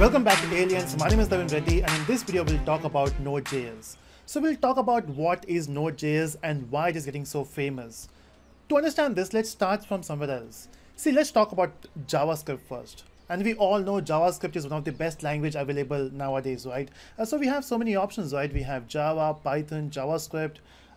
Welcome back to Aliens, my name is Devin Reddy and in this video we'll talk about Node.js. So we'll talk about what is Node.js and why it is getting so famous. To understand this, let's start from somewhere else. See, let's talk about JavaScript first. And we all know JavaScript is one of the best language available nowadays, right? Uh, so we have so many options, right? We have Java, Python, JavaScript.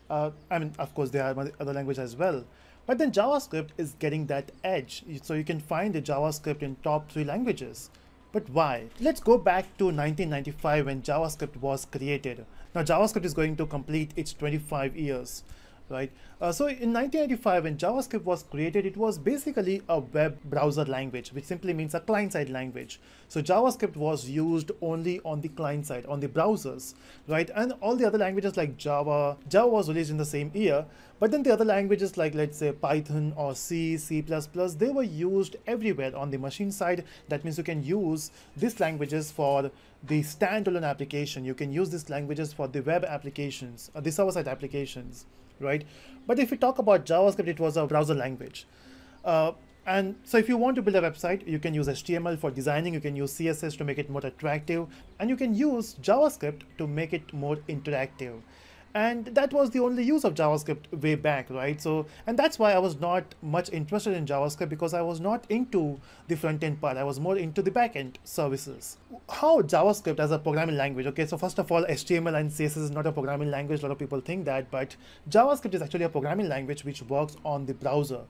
Uh, I mean, of course, there are other languages as well. But then JavaScript is getting that edge. So you can find the JavaScript in top three languages. But why? Let's go back to 1995 when JavaScript was created. Now JavaScript is going to complete its 25 years right? Uh, so in 1985, when JavaScript was created, it was basically a web browser language, which simply means a client-side language. So JavaScript was used only on the client side, on the browsers, right? And all the other languages like Java, Java was released in the same year, but then the other languages like let's say Python or C, C++, they were used everywhere on the machine side. That means you can use these languages for the standalone application. You can use these languages for the web applications, uh, the server-side applications right? But if we talk about JavaScript, it was a browser language. Uh, and so if you want to build a website, you can use HTML for designing, you can use CSS to make it more attractive, and you can use JavaScript to make it more interactive and that was the only use of JavaScript way back, right? So, and that's why I was not much interested in JavaScript because I was not into the front end part. I was more into the back end services. How JavaScript as a programming language? Okay, so first of all, HTML and CSS is not a programming language. A lot of people think that, but JavaScript is actually a programming language which works on the browser.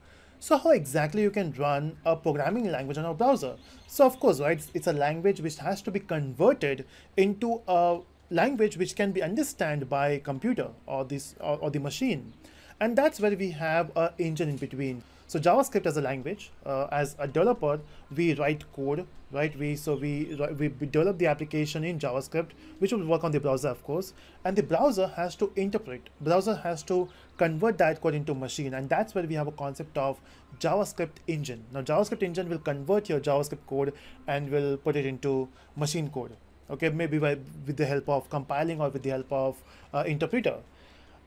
So how exactly you can run a programming language on a browser? So of course, right, it's, it's a language which has to be converted into a language which can be understood by computer or this or, or, the machine and that's where we have a engine in between so javascript as a language uh, as a developer we write code right we so we we develop the application in javascript which will work on the browser of course and the browser has to interpret browser has to convert that code into machine and that's where we have a concept of javascript engine now javascript engine will convert your javascript code and will put it into machine code okay maybe by with the help of compiling or with the help of uh, interpreter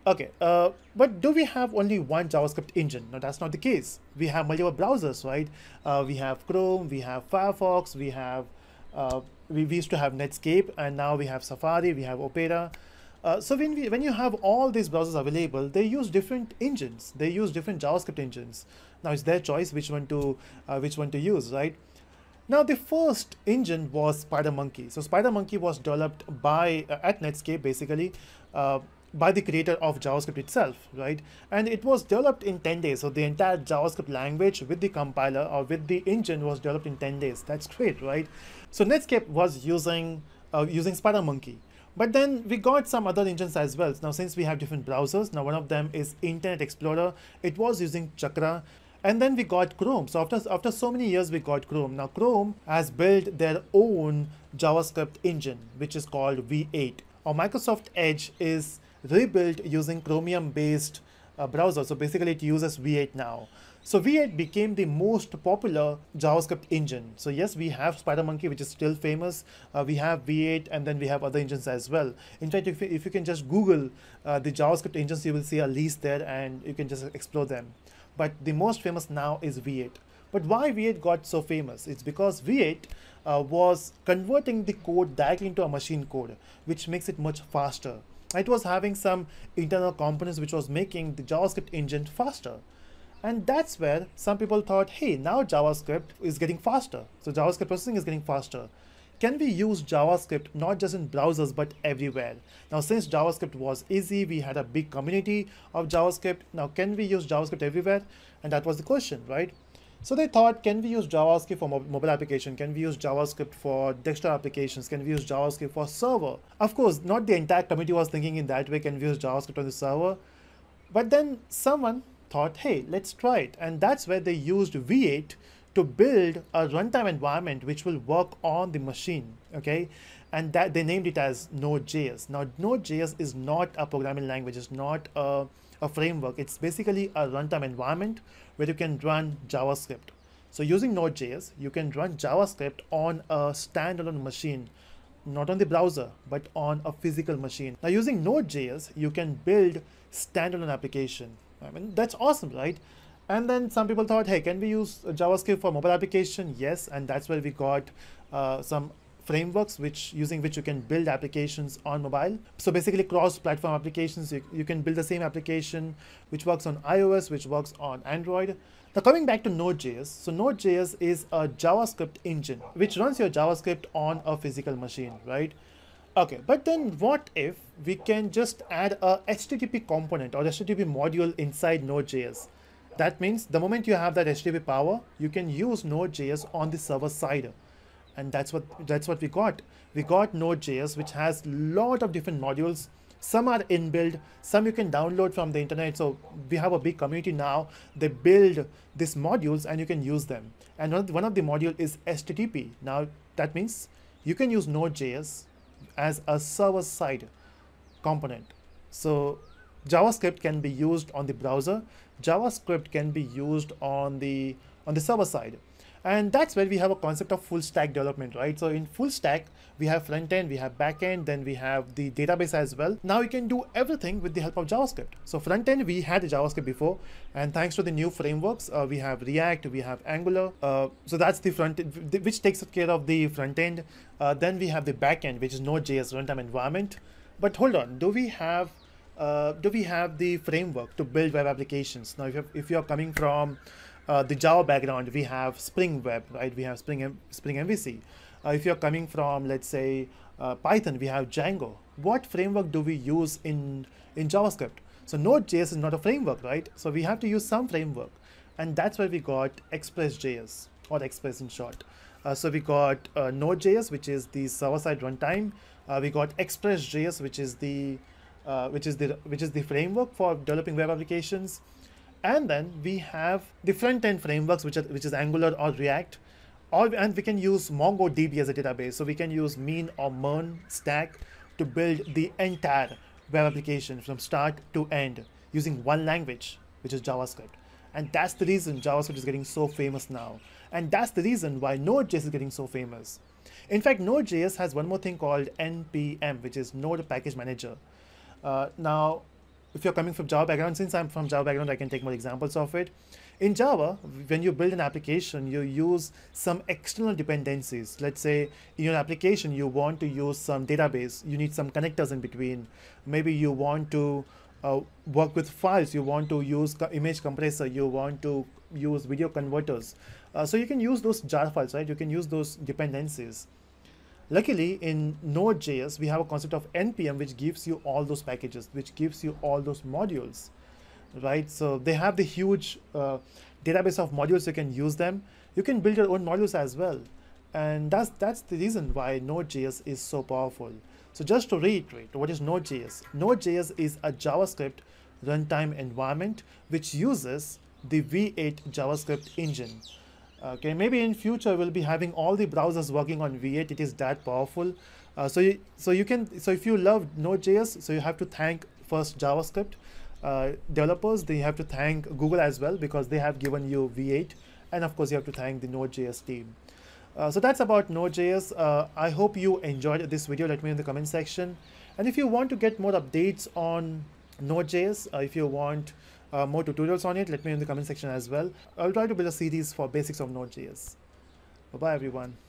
okay uh, but do we have only one javascript engine no that's not the case we have multiple browsers right uh, we have chrome we have firefox we have uh, we, we, used to have netscape and now we have safari we have opera uh, so when we, when you have all these browsers available they use different engines they use different javascript engines now it's their choice which one to uh, which one to use right now the first engine was Spider Monkey. So Spider Monkey was developed by uh, at Netscape basically uh, by the creator of JavaScript itself, right? And it was developed in 10 days. So the entire JavaScript language with the compiler or with the engine was developed in 10 days. That's great, right? So Netscape was using uh, using Spider Monkey. But then we got some other engines as well. Now, since we have different browsers, now one of them is Internet Explorer. It was using Chakra. And then we got Chrome. So after, after so many years, we got Chrome. Now Chrome has built their own JavaScript engine, which is called V8. Or Microsoft Edge is rebuilt using Chromium-based uh, browser. So basically it uses V8 now. So V8 became the most popular JavaScript engine. So yes, we have SpiderMonkey, which is still famous. Uh, we have V8, and then we have other engines as well. In fact, if, if you can just Google uh, the JavaScript engines, you will see a list there, and you can just explore them but the most famous now is V8. But why V8 got so famous? It's because V8 uh, was converting the code directly into a machine code, which makes it much faster. It was having some internal components which was making the JavaScript engine faster. And that's where some people thought, hey, now JavaScript is getting faster. So JavaScript processing is getting faster can we use JavaScript not just in browsers but everywhere? Now since JavaScript was easy, we had a big community of JavaScript. Now can we use JavaScript everywhere? And that was the question, right? So they thought, can we use JavaScript for mobile application? Can we use JavaScript for desktop applications? Can we use JavaScript for server? Of course, not the entire committee was thinking in that way, can we use JavaScript on the server? But then someone thought, hey, let's try it. And that's where they used V8 to build a runtime environment which will work on the machine, okay? And that they named it as Node.js. Now, Node.js is not a programming language, it's not a, a framework. It's basically a runtime environment where you can run JavaScript. So using Node.js, you can run JavaScript on a standalone machine, not on the browser, but on a physical machine. Now using Node.js, you can build standalone application. I mean, that's awesome, right? And then some people thought, hey, can we use JavaScript for mobile application? Yes, and that's where we got uh, some frameworks which using which you can build applications on mobile so basically cross-platform applications you, you can build the same application which works on ios which works on android now coming back to node.js so node.js is a javascript engine which runs your javascript on a physical machine right okay but then what if we can just add a http component or http module inside node.js that means the moment you have that HTTP power, you can use Node.js on the server side. And that's what that's what we got. We got Node.js, which has lot of different modules. Some are inbuilt, some you can download from the internet. So we have a big community now. They build these modules and you can use them. And one of the, one of the module is HTTP. Now that means you can use Node.js as a server side component. So JavaScript can be used on the browser JavaScript can be used on the on the server side. And that's where we have a concept of full stack development, right? So in full stack, we have front end, we have back end, then we have the database as well. Now you can do everything with the help of JavaScript. So front end, we had JavaScript before, and thanks to the new frameworks, uh, we have React, we have Angular. Uh, so that's the front end, which takes care of the front end. Uh, then we have the back end, which is Node.js runtime environment. But hold on, do we have uh, do we have the framework to build web applications? Now, if you're, if you're coming from uh, the Java background, we have Spring Web, right? We have Spring M Spring MVC. Uh, if you're coming from, let's say, uh, Python, we have Django. What framework do we use in in JavaScript? So Node.js is not a framework, right? So we have to use some framework, and that's where we got Express.js or Express in short. Uh, so we got uh, Node.js, which is the server-side runtime. we got Express.js, which is the uh, which is the which is the framework for developing web applications. And then we have the front end frameworks, which are, which is Angular or React, or and we can use MongoDB as a database. So we can use Mean or Mern stack to build the entire web application from start to end using one language, which is JavaScript. And that's the reason JavaScript is getting so famous now. And that's the reason why Node.js is getting so famous. In fact, Node.js has one more thing called NPM, which is Node Package Manager. Uh, now, if you're coming from Java background, since I'm from Java background, I can take more examples of it. In Java, when you build an application, you use some external dependencies. Let's say in your application, you want to use some database. You need some connectors in between. Maybe you want to uh, work with files. You want to use image compressor. You want to use video converters. Uh, so you can use those jar files, right? You can use those dependencies. Luckily, in Node.js, we have a concept of npm, which gives you all those packages, which gives you all those modules, right? So they have the huge uh, database of modules. You can use them. You can build your own modules as well. And that's, that's the reason why Node.js is so powerful. So just to reiterate, what is Node.js? Node.js is a JavaScript runtime environment which uses the V8 JavaScript engine. Okay, maybe in future we'll be having all the browsers working on V8. It is that powerful. Uh, so, you, so you can, so if you love Node.js, so you have to thank first JavaScript uh, developers. They have to thank Google as well because they have given you V8, and of course you have to thank the Node.js team. Uh, so that's about Node.js. Uh, I hope you enjoyed this video. Let me know in the comment section. And if you want to get more updates on Node.js, uh, if you want uh, more tutorials on it, let me know in the comment section as well. I'll try to build a series for basics of Node.js. Bye-bye, everyone.